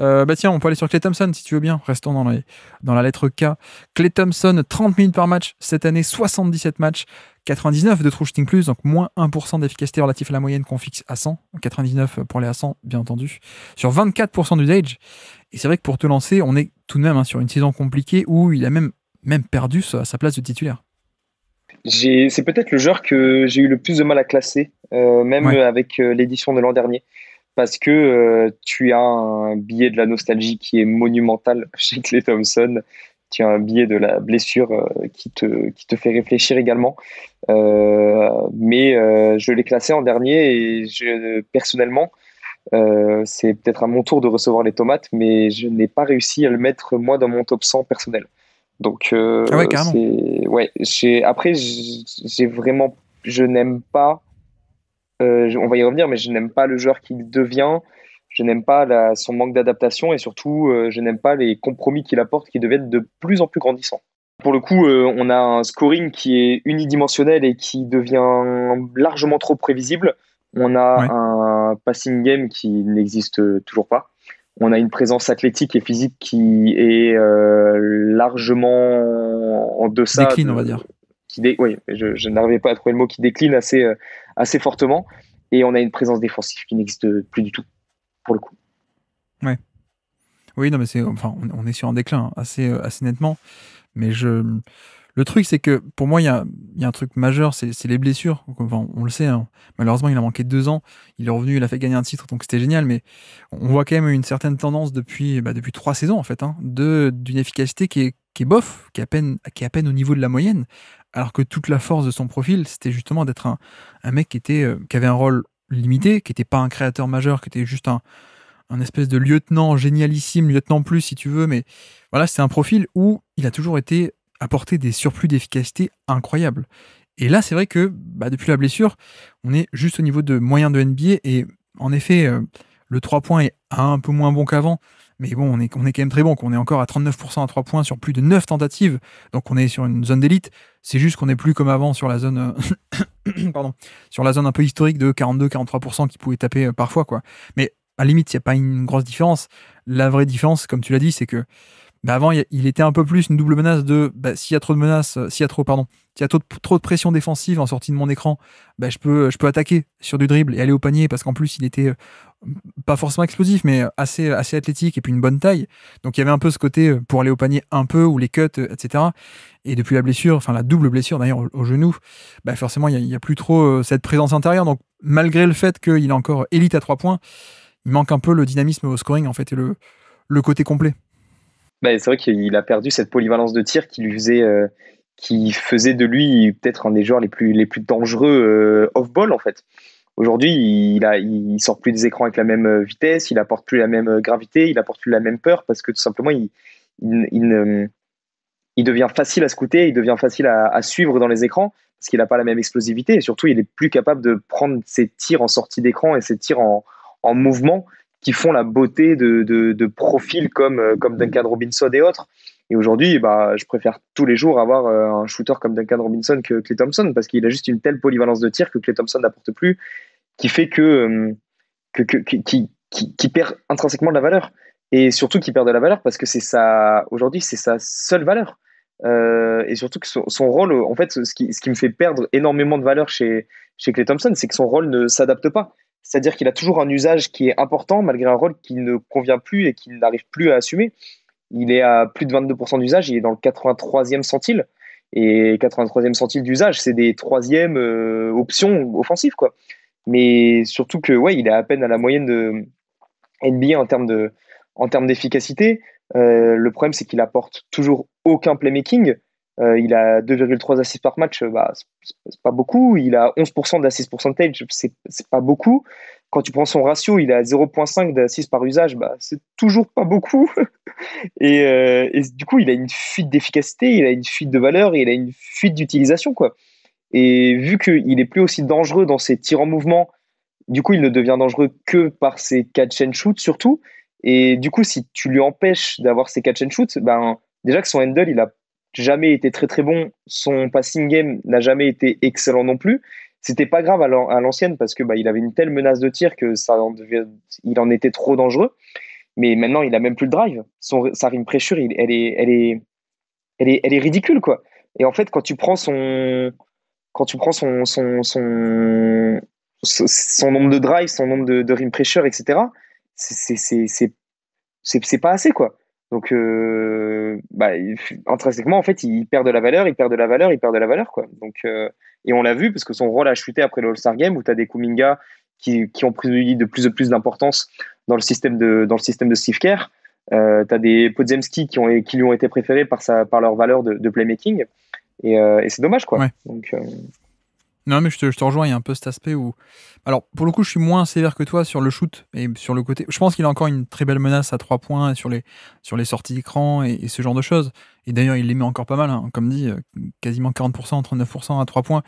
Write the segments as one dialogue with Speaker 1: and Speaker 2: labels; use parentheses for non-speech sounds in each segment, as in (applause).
Speaker 1: Euh, bah tiens, on peut aller sur Clay Thompson si tu veux bien. Restons dans, dans la lettre K. Clay Thompson, 30 minutes par match. Cette année, 77 matchs. 99 de true shooting plus, donc moins 1% d'efficacité relative à la moyenne qu'on fixe à 100. 99 pour les à 100, bien entendu. Sur 24% du dage. Et c'est vrai que pour te lancer, on est tout de même hein, sur une saison compliquée où il a même, même perdu sa, place de titulaire.
Speaker 2: C'est peut-être le joueur que j'ai eu le plus de mal à classer, euh, même avec euh, l'édition de l'an dernier parce que euh, tu as un billet de la nostalgie qui est monumental (laughs) chez Clay Thompson. Tu as un billet de la blessure euh, qui, te, qui te fait réfléchir également. Euh, mais je l'ai classé en dernier et je, personnellement, c'est peut-être à mon tour de recevoir les tomates, mais je n'ai pas réussi à le mettre moi dans mon top 100 personnel. Donc, ah ouais, ouais, après, j'ai vraiment, je n'aime pas euh, on va y revenir, mais je n'aime pas le joueur qu'il devient. Je n'aime pas son manque d'adaptation et surtout, euh, je n'aime pas les compromis qu'il apporte qui deviennent de plus en plus grandissants. Pour le coup, euh, on a un scoring qui est unidimensionnel et qui devient largement trop prévisible. On a un passing game qui n'existe toujours pas. On a une présence athlétique et physique qui est largement en deçà. Décline, on va dire oui, je, je n'arrivais pas à trouver le mot qui décline assez, euh, assez fortement. Et on a une présence défensive qui n'existe plus du tout, pour le coup.
Speaker 1: Ouais. Oui, non, mais c'est, enfin, on est sur un déclin hein, assez, euh, assez nettement. Mais je, le truc, c'est que pour moi, il y a, y a, un truc majeur, c'est les blessures. Enfin, on le sait, hein. malheureusement, il a manqué deux ans. Il est revenu, il a fait gagner un titre, donc c'était génial. Mais on voit quand même une certaine tendance depuis, bah, depuis trois saisons, en fait, hein, d'une efficacité qui est, qui est bof, qui à peine, qui est à peine au niveau de la moyenne, alors que toute la force de son profil, c'était justement d'être un, mec euh, qui, avait un rôle limité, qui n'était pas un créateur majeur, qui était juste un, espèce de lieutenant génialissime, lieutenant plus si tu veux, mais voilà, c'est un profil où il a toujours été apporté des surplus d'efficacité incroyables. Et là, c'est vrai que bah, depuis la blessure, on est juste au niveau de moyen de NBA, et en effet, euh, le 3 points est un peu moins bon qu'avant, mais bon, on est, quand même très bon, qu'on est encore à 39% à 3 points sur plus de 9 tentatives. Donc on est sur une zone d'élite. C'est juste qu'on n'est plus comme avant sur la zone (coughs) pardon, sur la zone un peu historique de 42-43% qui pouvait taper euh, parfois. quoi. Mais à limite, il n'y a pas une grosse différence. La vraie différence, comme tu l'as dit, c'est que bah, avant, il était un peu plus une double menace de bah, s'il y a trop de menaces, euh, s'il y a trop, pardon, s'il y a trop de, pression défensive en sortie de mon écran, bah, je, peux, je peux attaquer sur du dribble et aller au panier parce qu'en plus, il était euh, pas forcément explosif, mais euh, assez, assez athlétique et puis une bonne taille. Donc il y avait un peu ce côté pour aller au panier un peu ou les cuts, etc. Et depuis la blessure, enfin la double blessure d'ailleurs au, genou, forcément, il n'y a, plus trop cette présence intérieure. Donc malgré le fait qu'il est encore élite à trois points, il manque un peu le dynamisme au scoring en fait et le, le côté complet.
Speaker 2: Bah, c'est vrai qu'il a perdu cette polyvalence de tir qui lui faisait, euh, qui faisait de lui peut-être un des joueurs les plus, les plus dangereux euh, off-ball en fait. Aujourd'hui, il, a, sort plus des écrans avec la même euh, vitesse, il apporte plus la même gravité, il apporte plus la même peur parce que tout simplement il, il, devient facile à scouter, il devient facile à, suivre dans les écrans parce qu'il n'a pas la même explosivité et surtout il est plus capable de prendre ses tirs en sortie d'écran et ses tirs en, en mouvement qui font la beauté de, de, profils comme, euh, comme Duncan Robinson et autres. Et aujourd'hui, bah, je préfère tous les jours avoir euh, un shooter comme Duncan Robinson que Clay Thompson parce qu'il a juste une telle polyvalence de tir que Clay Thompson n'apporte plus, qui fait que, euh, que, que qui, qui, perd intrinsèquement de la valeur et surtout qu'il perd de la valeur parce que c'est ça aujourd'hui c'est sa seule valeur. et surtout que son, rôle, en fait, ce qui, ce qui me fait perdre énormément de valeur chez, chez Clay Thompson, c'est que son rôle ne s'adapte pas. C'est-à-dire qu'il a toujours un usage qui est important malgré un rôle qu'il ne convient plus et qu'il n'arrive plus à assumer. Il est à plus de 22% d'usage, il est dans le 83e centile. Et 83e centile d'usage, c'est des troisièmes euh, options offensives. Quoi. Mais surtout que ouais, il est à peine à la moyenne de NBA en termes de, en d'efficacité. Euh, le problème, c'est qu'il apporte toujours aucun playmaking. Euh, il a 2,3 assists par match, euh, bah, c'est pas beaucoup. Il a 11% d'assists percentage, c'est pas beaucoup. Quand tu prends son ratio, il a 0,5 d'assists par usage, bah, c'est toujours pas beaucoup. (laughs) Euh, et, du coup, il a une fuite d'efficacité, il a une fuite de valeur, et il a une fuite d'utilisation. quoi. Et vu qu'il est plus aussi dangereux dans ses tirs en mouvement, du coup, il ne devient dangereux que par ses catch and shoot surtout. Et du coup, si tu lui empêches d'avoir ses catch and shoot, ben, déjà que son handle, il a jamais été très très bon. Son passing game n'a jamais été excellent non plus. C'était pas grave à l'ancienne parce que bah, il avait une telle menace de tir que ça en il en était trop dangereux. Mais maintenant, il a même plus le drive. Son, sa rim pressure, elle, est, elle, est, elle, est, elle est ridicule quoi. Et en fait, quand tu prends son, quand tu prends son, son, son, son nombre de drives, son nombre de, de rim pressure, etc., c'est pas assez quoi. Donc, euh, bah, intrinsèquement, en fait, il perd de la valeur, il perd de la valeur, il perd de la valeur. Quoi. Donc, euh, et on l'a vu parce que son rôle a chuté après le All-Star Game où tu as des Kuminga qui, qui, ont pris de plus en plus d'importance dans, le système de, dans le système de Steve Kerr. Euh, tu as des Podzemski qui, ont, qui lui ont été préférés par, sa, par leur valeur de, playmaking. Et, euh, et c'est dommage. Quoi. Donc,
Speaker 1: non, mais je te, rejoins, il y a un peu cet aspect où. Alors, pour le coup, je suis moins sévère que toi sur le shoot et sur le côté. Je pense qu'il a encore une très belle menace à 3 points sur les, sur les sorties d'écran et, ce genre de choses. Et d'ailleurs, il les met encore pas mal, hein. comme dit, euh, quasiment 40%, 39% à 3 points.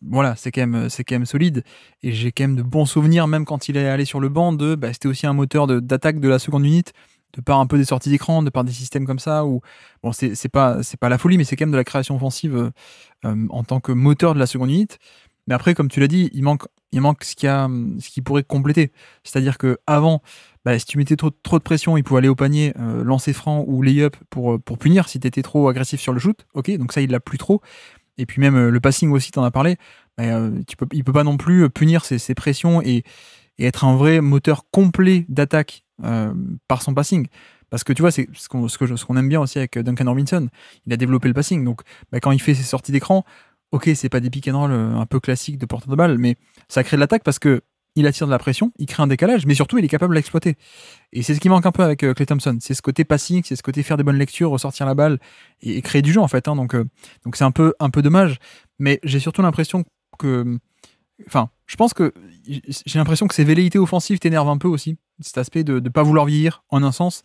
Speaker 1: Voilà, c'est quand, même, euh, quand même solide. Et j'ai quand même de bons souvenirs, même quand il est allé sur le banc, de. Bah, c'était aussi un moteur d'attaque de, de la seconde unité de par un peu des sorties d'écran, de par des systèmes comme ça, où bon, c'est pas pas la folie, mais c'est quand même de la création offensive euh, en tant que moteur de la seconde unité. Mais après, comme tu l'as dit, il manque il manque ce qui a ce qui pourrait compléter. C'est-à-dire que avant, bah, si tu mettais trop, trop de pression, il pouvait aller au panier, euh, lancer franc ou lay-up pour euh, pour punir si tu étais trop agressif sur le shoot. Ok, donc ça il l'a plus trop. Et puis même le passing aussi, tu en as parlé. il tu il peut pas non plus punir ses, pressions et être un vrai moteur complet d'attaque euh, par son passing. Parce que tu vois, c'est ce qu'on ce qu'on aime bien aussi avec Duncan Robinson. Il a développé le passing. Donc, bah, quand il fait ses sorties d'écran, ok, c'est pas des pick and roll euh, un peu classiques de porteur de balle, mais ça crée de l'attaque parce que il attire de la pression, il crée un décalage, mais surtout, il est capable de l'exploiter. Et c'est ce qui manque un peu avec Clay euh, Thompson. C'est ce côté passing, c'est ce côté faire des bonnes lectures, ressortir la balle et, créer du jeu, en fait. Hein. donc, donc c'est un peu, un peu dommage. Mais j'ai surtout l'impression que. Enfin, je pense que. J'ai l'impression que ses velléités offensives t'énervent un peu aussi cet aspect de ne pas vouloir vieillir en un sens.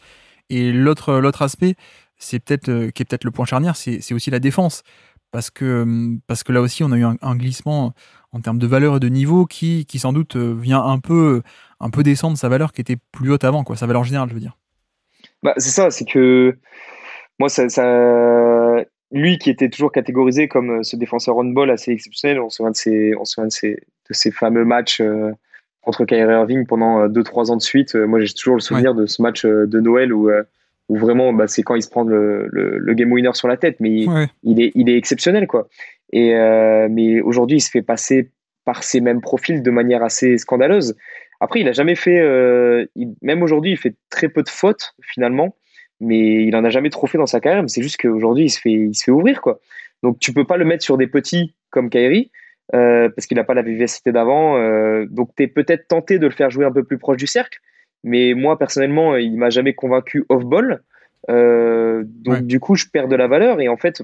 Speaker 1: Et l'autre, l'autre aspect, c'est peut-être qui est peut-être le point charnière, c'est aussi la défense. Parce que, parce que là aussi, on a eu un, glissement en termes de valeur et de niveau qui, qui sans doute vient un peu, un peu descendre sa valeur qui était plus haute avant, quoi, sa valeur générale, je veux dire.
Speaker 2: Bah, c'est ça, c'est que moi, ça, lui qui était toujours catégorisé comme euh, ce défenseur on-ball assez exceptionnel, on se souvient de ses, on se de ces fameux matchs. Euh, contre Kyrie Irving pendant 2-3 euh, ans de suite. Euh, moi, j'ai toujours le souvenir de ce match euh, de Noël où, vraiment, bah, c'est quand il se prend le, game winner sur la tête, mais il, est, exceptionnel, quoi. Et, mais aujourd'hui, il se fait passer par ces mêmes profils de manière assez scandaleuse. Après, il n'a jamais fait, même aujourd'hui, il fait très peu de fautes finalement, mais il en a jamais trop fait dans sa carrière. C'est juste qu'aujourd'hui, il se fait, il se fait ouvrir, quoi. Donc, tu peux pas le mettre sur des petits comme Kyrie euh, parce qu'il n'a pas la vivacité d'avant. Euh, donc, tu es peut-être tenté de le faire jouer un peu plus proche du cercle. Mais moi, personnellement, il m'a jamais convaincu off-ball. Euh, donc, du coup, je perds de la valeur. Et en fait,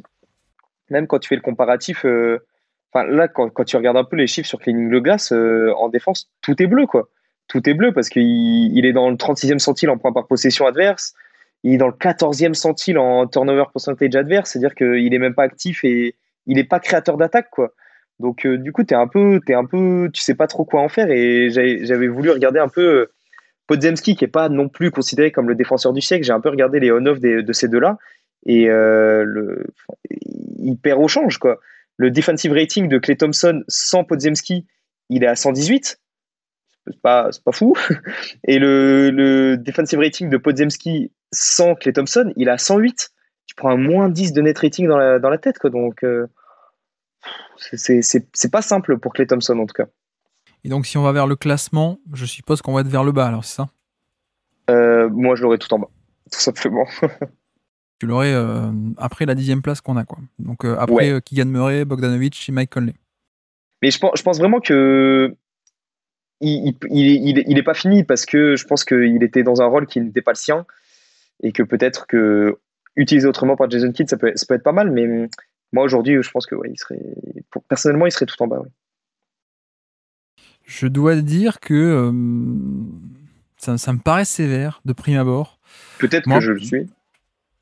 Speaker 2: même quand tu fais le comparatif, enfin là, quand, tu regardes un peu les chiffres sur Cleaning le en défense, tout est bleu, quoi. Tout est bleu parce qu'il est dans le 36e centile en points par possession adverse. Il est dans le 14e centile en turnover percentage adverse. C'est-à-dire qu'il n'est même pas actif et il n'est pas créateur d'attaque, quoi. Donc, euh, du coup, t'es un peu, un peu, tu sais pas trop quoi en faire. Et j'avais voulu regarder un peu euh, Podzemski, qui est pas non plus considéré comme le défenseur du siècle. J'ai un peu regardé les on-off de ces deux-là. Et euh, le, il perd au change, quoi. Le defensive rating de Clay Thompson sans Podzemski, il est à 118 c'est pas, pas fou. (laughs) Et le, le, defensive rating de Podzemski sans Clay Thompson, il est à 108. Tu prends un moins 10 de net rating dans la, tête. Quoi. Donc, c'est pas simple pour Clay Thompson en tout cas.
Speaker 1: Et donc, si on va vers le classement, je suppose qu'on va être vers le bas, alors c'est ça
Speaker 2: euh, Moi, je l'aurais tout en bas, (laughs) tout simplement.
Speaker 1: tu l'aurais euh, après la dixième place qu'on a, quoi. Donc, euh, après ouais. Murray, Bogdanovic et Mike Conley.
Speaker 2: Mais je pense, vraiment que il, est pas fini parce que je pense qu'il était dans un rôle qui n'était pas le sien et que peut-être que utiliser autrement par Jason Kidd, ça peut, ça peut être pas mal, mais moi aujourd'hui, je pense que il serait, personnellement, il serait tout en bas.
Speaker 1: Je dois dire que euh, ça, me paraît sévère de prime abord.
Speaker 2: Peut-être que je le suis.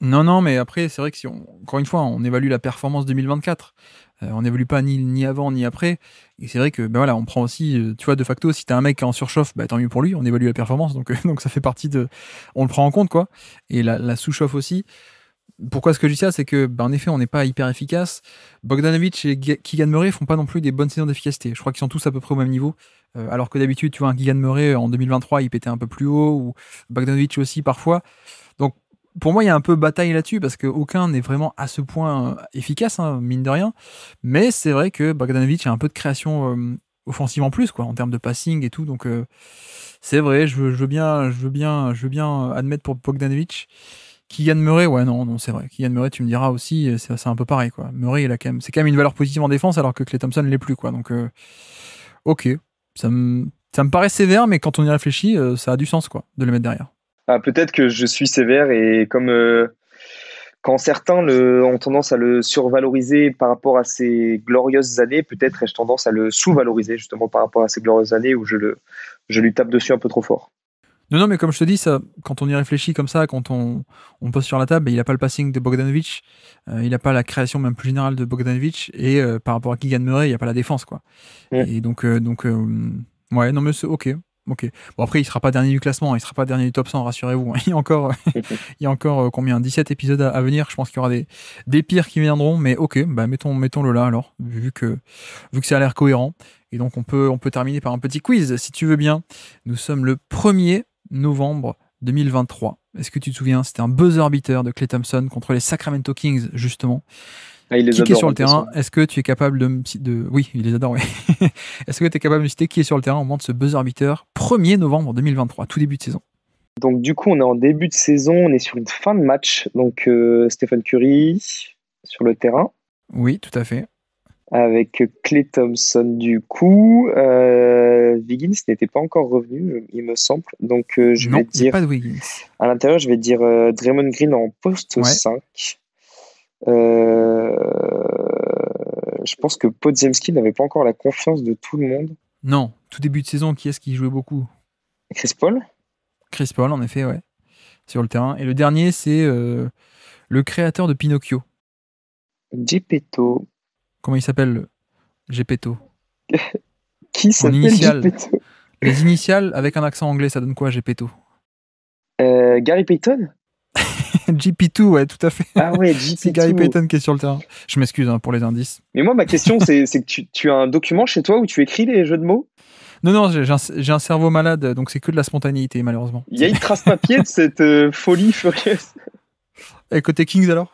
Speaker 1: Non, non, mais après, c'est vrai que si encore une fois, on évalue la performance 2024, euh, on n'évalue pas ni, ni avant ni après. Et c'est vrai que, ben voilà, on prend aussi, euh, tu vois, de facto, si tu as un mec en surchauffe, ben, tant mieux pour lui, on évalue la performance, donc, (laughs) donc ça fait partie de. On le prend en compte, quoi. Et la, la sous-chauffe aussi pourquoi ce que je dis ça C'est que, bah, en effet, on n'est pas hyper efficace. Bogdanovic et Kigan Murray font pas non plus des bonnes saisons d'efficacité. Je crois qu'ils sont tous à peu près au même niveau. Euh, alors que d'habitude, tu vois, un Murray euh, en 2023, il pétait un peu plus haut, ou Bogdanovic aussi parfois. Donc, pour moi, il y a un peu bataille là-dessus parce qu'aucun n'est vraiment à ce point euh, efficace, hein, mine de rien. Mais c'est vrai que Bogdanovic a un peu de création offensive en plus, quoi, en termes de passing et tout. Donc, c'est vrai, je bien, je veux bien, je veux bien admettre pour Bogdanovic. Kylian Murray, ouais, non, c'est vrai. Murray, tu me diras aussi, euh, c'est un peu pareil, quoi. Murray, c'est quand même une valeur positive en défense, alors que Clay Thompson l'est plus, quoi. Donc, euh, ok, ça me, ça me paraît sévère, mais quand on y réfléchit, euh, ça a du sens, quoi, de le mettre derrière.
Speaker 2: Ah, peut-être que je suis sévère et comme quand certains ont tendance à le survaloriser par rapport à ses glorieuses années, peut-être ai-je tendance à le sous-valoriser justement par rapport à ses glorieuses années où je le, je lui tape dessus un peu trop fort.
Speaker 1: Non, non, mais comme je te dis, ça, quand on y réfléchit comme ça, quand on, on pose sur la table, ben, il n'a pas le passing de Bogdanovic, euh, il n'a pas la création même plus générale de Bogdanovic, et euh, par rapport à Kigan Murray, il n'y a pas la défense, quoi. Et donc, euh, donc ouais, non, mais ok. Ok. Bon, après, il sera pas dernier du classement, hein, il sera pas dernier du top 100, rassurez-vous. Hein. (laughs) Il y a encore, (laughs) il y a encore combien 17 épisodes à, venir. Je pense qu'il y aura des, des pires qui viendront, mais ok, bah, mettons, mettons le là alors, vu que, vu que ça a l'air cohérent. Et donc, on peut, on peut terminer par un petit quiz, si tu veux bien. Nous sommes le premier novembre 2023. Est-ce que tu te souviens C'était un buzzer beater de Clay Thompson contre les Sacramento Kings, justement. Ah, qui est sur le terrain Est-ce que tu es capable de, de... Oui, il les adore, oui. (laughs) Est-ce que tu es capable de me citer qui est sur le terrain au moment de ce buzzer beater 1er novembre 2023, tout début de saison
Speaker 2: Donc, du coup, on est en début de saison, on est sur une fin de match. Donc, euh, Stephen Curry sur le terrain.
Speaker 1: Oui, tout à fait
Speaker 2: avec Clay Thompson du
Speaker 1: coup.
Speaker 2: Euh, Wiggins n'était pas encore revenu, il me semble. Donc euh, je non, vais dire. Pas de Wiggins. À l'intérieur, je vais dire euh, Draymond Green en poste 5. Euh, je pense que Podziemski n'avait pas encore la confiance de tout le monde.
Speaker 1: Non, tout début de saison, qui est-ce qui jouait beaucoup Chris Paul Chris Paul, en effet, ouais, sur le terrain. Et le dernier, c'est le créateur de Pinocchio. Gepetto. Comment il s'appelle Gepetto. (laughs) Qui s'appelle Gepetto (laughs) Les initiales avec un accent anglais, ça donne quoi Gepetto euh, Gary Payton GP2, (laughs) ouais, tout à fait. Ah ouais, gp c'est Gary Payton qui est sur le terrain. Je m'excuse hein, pour les indices.
Speaker 2: Mais moi, ma question, c'est que tu, as un document chez toi où tu écris les jeux de mots
Speaker 1: Non, non, j'ai un, cerveau malade, donc c'est que de la spontanéité, malheureusement. Il y
Speaker 2: a une trace papier de cette euh, folie
Speaker 1: furieuse. Et côté Kings alors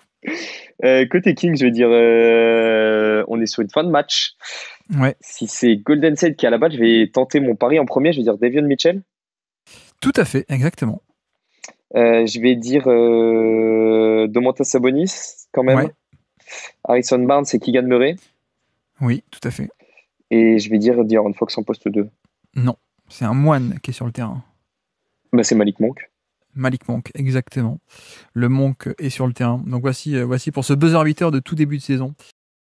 Speaker 2: euh, côté King je vais dire, euh, on est sur une fin de match. Ouais. Si c'est Golden State qui est à la base je vais tenter mon pari en premier. Je vais dire Davion Mitchell.
Speaker 1: Tout à fait, exactement.
Speaker 2: Euh, je vais dire Domantas Sabonis, quand même. Harrison Barnes et Keegan Murray. Oui, tout à fait. Et je vais dire Dioron Fox en poste 2.
Speaker 1: Non, c'est un moine qui est sur le terrain.
Speaker 2: Bah, c'est Malik Monk.
Speaker 1: Malik Monk, exactement. Le Monk est sur le terrain. Donc voici, euh, voici pour ce buzzer 8 de tout début de saison.